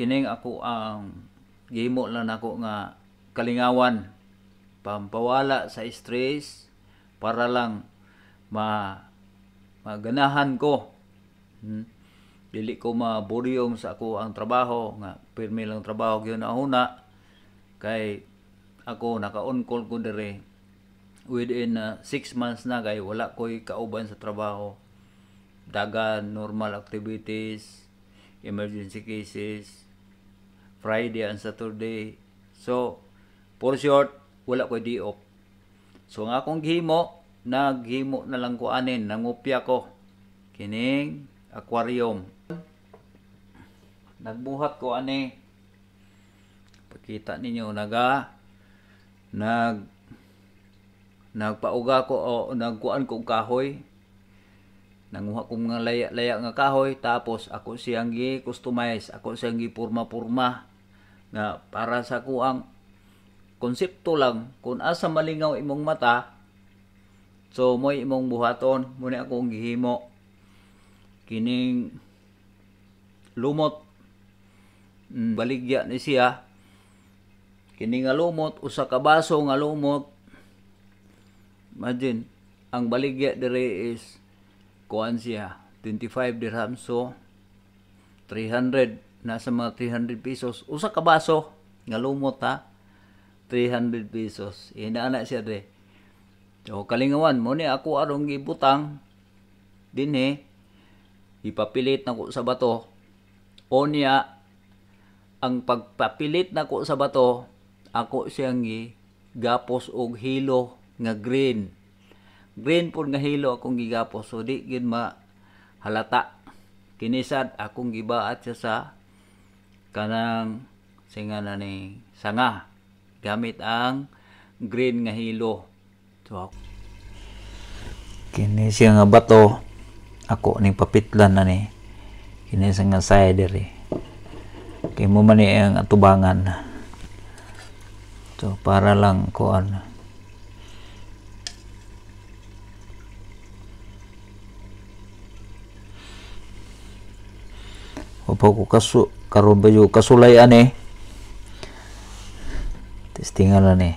kining ako ang gimo lang nako nga kalingawan pampawala sa stress para lang ma maganahan ko hmm? dili ko maburyong sa ako ang trabaho nga pirmi lang trabaho gyud na una kay ako naka-on call ko dire within 6 uh, months na kay wala ko'y kauban sa trabaho dagan normal activities emergency cases Friday and Saturday. So, for short, wala ko di off. So, nga akong gihimo, naghimo na lang ko anin, nangupya ko. Kining aquarium. Nagbuhat ko ani. Pakita ninyo, naga, nag, nagpauga ko o nagkuan kong kahoy nanguha kong nga laya-laya nga kahoy tapos ako siyang gi-customize ako siyang gi-purma-purma na para sa kuang konsepto lang kung asa malingaw imong mata so mo imong buhaton muna akong gihimo kining lumot mm, baligya ni siya kini nga lumot usa ka baso nga lumot imagine ang baligya dere is kuan siya 25 dirham so 300 nasa mga 300 pesos usa ka baso nga lumot ha 300 pesos inaana siya de so kalingawan mo ni ako arong gibutang dinhi ipapilit nako sa bato o niya ang pagpapilit nako sa bato ako siyang gapos og hilo nga green green pud nga hilo akong gigapos so di gid ma halata kinisad akong gibaat siya sa kanang singa na ni sanga gamit ang green nga hilo so, kini siya nga bato ako ning papitlan na ni kini siya nga cider eh. kay mo man ni ang atubangan so para lang ko ano Opo ko kaso karon ba yung kasulayan eh testingan na eh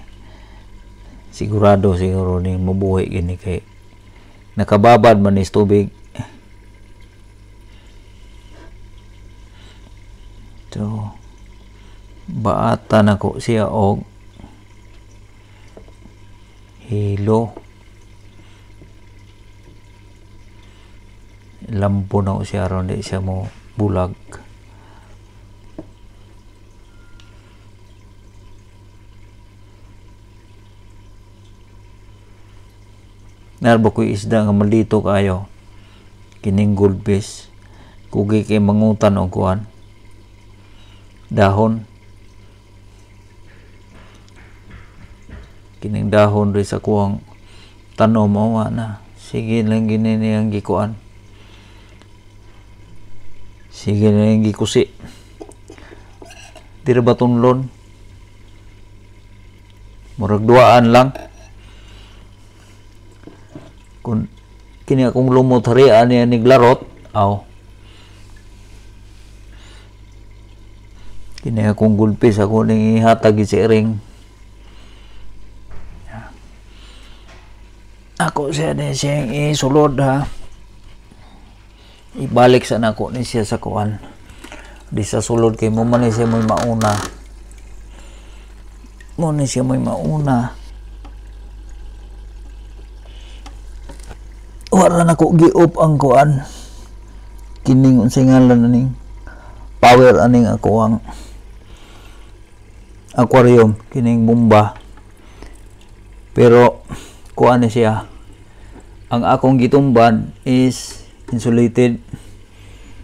sigurado siguro ni mabuhi gini kay nakababad man is tubig so baatan ako siya og hilo lampo na siya ron di siya mo bulag narba ko isda nga malito kayo kining goldfish kugi kay mangutan og kuan dahon kining dahon ri sa kuwang tanom mawa na sige lang gini niyang gikuan sige lang niyang gikusi tira batunlon murag duaan lang kun kini akong lumot hari ani niglarot aw kini akong gulpis ako ni hatag si ring ako siya ni siyang isulod ha ibalik sa nako ni siya sa kuan di sa sulod kay mo man siya may mauna mo ni siya may mauna wala na ko giop ang kuan kining unsay ngalan aning power aning ako ang aquarium kining bomba pero kuan ni siya ang akong gitumban is insulated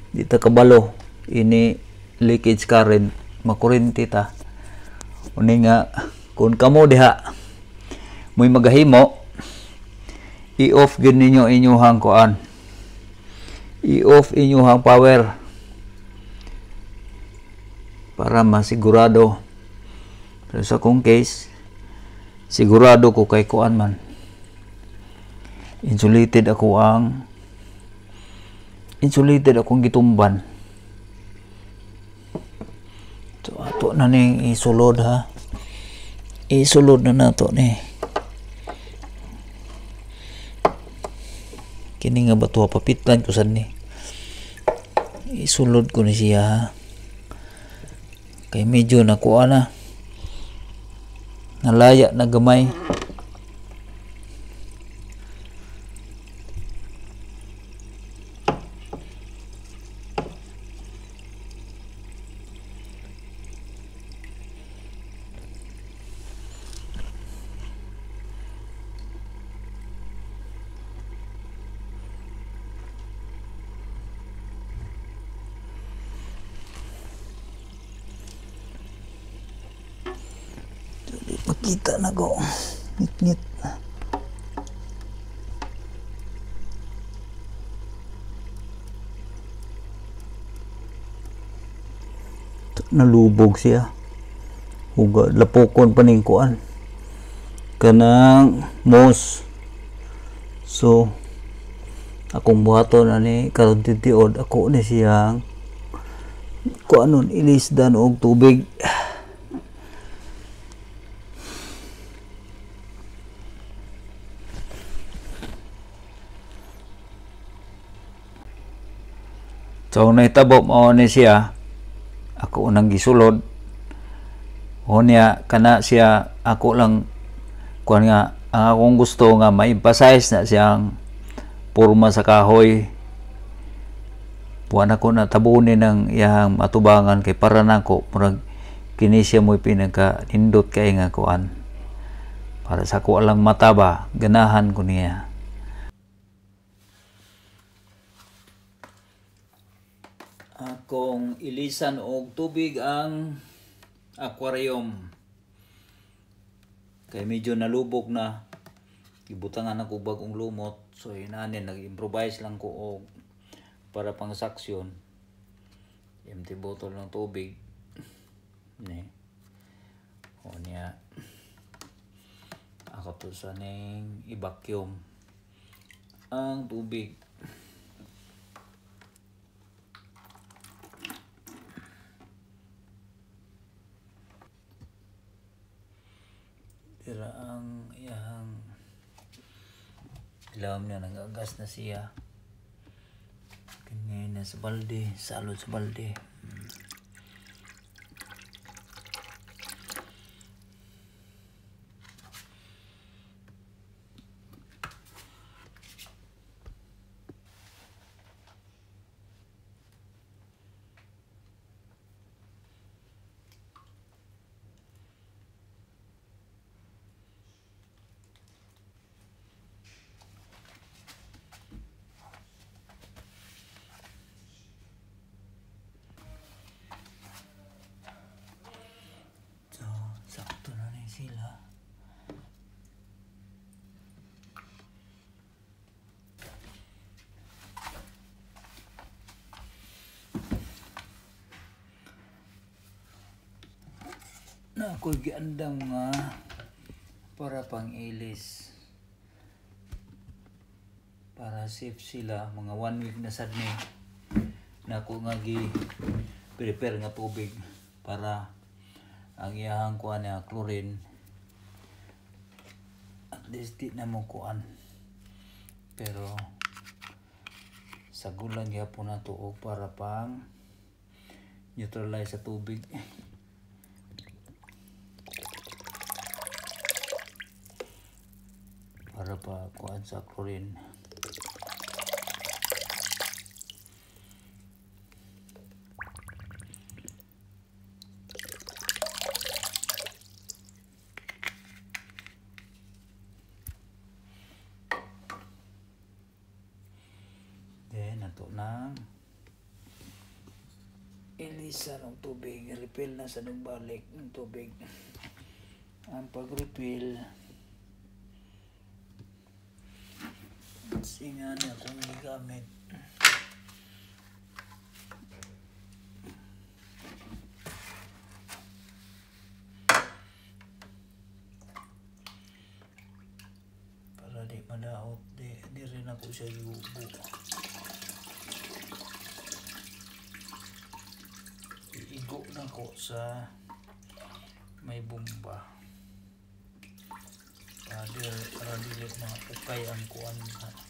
dito kabalo ini leakage current makurinti ta uni nga kun kamo diha moy magahimo i-off gid ninyo inyuhang kuan i-off inyuhang power para masigurado pero sa kong case sigurado ko kay kuan man insulated ako ang insulated akong gitumban so ato na ning isulod ha isulod na nato ni eh. kini nga bato papitlan ko sad ni isulod ko ni siya ha kay medyo nakuha na nalaya na gamay kita na ko ngit-ngit nalubog siya huga lapokon paningkuan kanang mos. so akong buhaton ani karon titiod ako ni siyang ilis dan og tubig So nahitabo mao ni siya ako unang gisulod. O niya kana siya ako lang kuan nga ang akong gusto nga ma-emphasize na siyang porma sa kahoy. Puan ako na tabuni ng iyang matubangan kay para nako murag kinisya mo'y mo pinagka kay nga kuan. Para sa ko lang mataba ganahan ko niya. kung ilisan og tubig ang aquarium kay medyo nalubog na gibutangan ako bagong lumot so inanin nag-improvise lang ko og para pang saksyon empty bottle ng tubig ni o niya ako to sa ning i-vacuum ang tubig Alam niya, nag-agas na siya. Kanya na sa balde, salod sa balde. Sakto na rin sila. Na ako giandam nga para pang ilis. Para safe sila. Mga one week na sad ni. Na ako nga gi prepare nga tubig para ang iyahang kuha niya chlorine at least di na mo kuan pero sa gulang po na tuog para pang neutralize sa tubig para pa kuan sa chlorine isa ng tubig, refill na sa nagbalik ng tubig. Ang pag-refill, singa na kung gamit. Para di malahot, di, di rin ako siya yubo. ko sa may bumba para dili maukay ang kuan ha